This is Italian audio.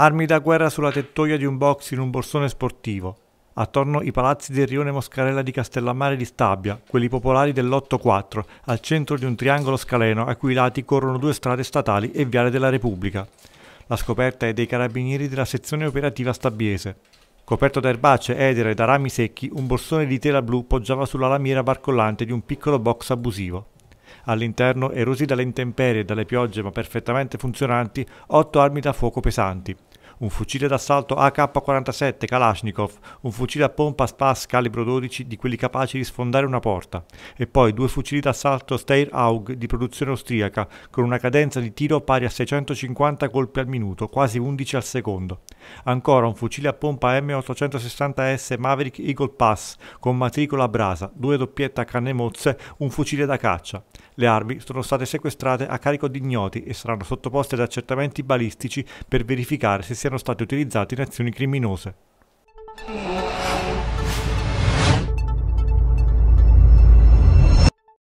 Armi da guerra sulla tettoia di un box in un borsone sportivo. Attorno i palazzi del rione Moscarella di Castellammare di Stabia, quelli popolari dell'8-4, al centro di un triangolo scaleno a cui lati corrono due strade statali e viale della Repubblica. La scoperta è dei carabinieri della sezione operativa stabiese. Coperto da erbacce, edere e da rami secchi, un borsone di tela blu poggiava sulla lamiera barcollante di un piccolo box abusivo. All'interno, erosi dalle intemperie e dalle piogge ma perfettamente funzionanti, otto armi da fuoco pesanti. Un fucile d'assalto AK-47 Kalashnikov, un fucile a pompa Spas calibro 12 di quelli capaci di sfondare una porta, e poi due fucili d'assalto Steyr Aug di produzione austriaca, con una cadenza di tiro pari a 650 colpi al minuto, quasi 11 al secondo. Ancora un fucile a pompa M860S Maverick Eagle Pass con matricola a brasa, due doppiette a canne mozze, un fucile da caccia. Le armi sono state sequestrate a carico di ignoti e saranno sottoposte ad accertamenti balistici per verificare se siano stati utilizzati in azioni criminose.